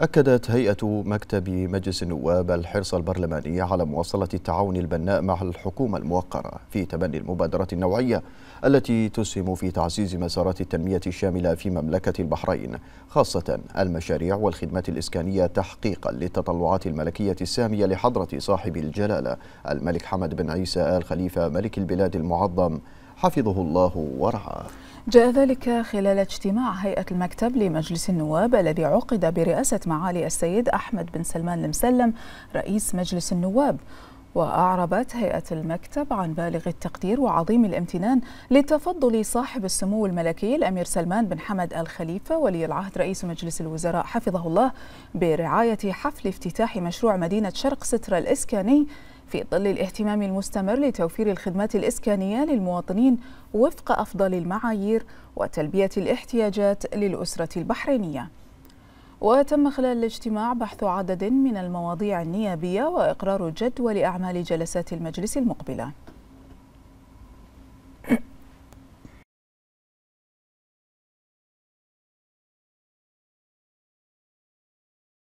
أكدت هيئة مكتب مجلس النواب الحرص البرلماني على مواصلة التعاون البناء مع الحكومة الموقرة في تبني المبادرات النوعية التي تسهم في تعزيز مسارات التنمية الشاملة في مملكة البحرين خاصة المشاريع والخدمات الإسكانية تحقيقا للتطلعات الملكية السامية لحضرة صاحب الجلالة الملك حمد بن عيسى آل خليفة ملك البلاد المعظم حفظه الله ورعاه جاء ذلك خلال اجتماع هيئة المكتب لمجلس النواب الذي عقد برئاسة معالي السيد أحمد بن سلمان المسلم رئيس مجلس النواب وأعربت هيئة المكتب عن بالغ التقدير وعظيم الامتنان لتفضل صاحب السمو الملكي الأمير سلمان بن حمد الخليفة ولي العهد رئيس مجلس الوزراء حفظه الله برعاية حفل افتتاح مشروع مدينة شرق سترة الإسكاني في ظل الاهتمام المستمر لتوفير الخدمات الإسكانية للمواطنين وفق أفضل المعايير وتلبية الاحتياجات للأسرة البحرينية وتم خلال الاجتماع بحث عدد من المواضيع النيابية وإقرار جدول أعمال جلسات المجلس المقبلة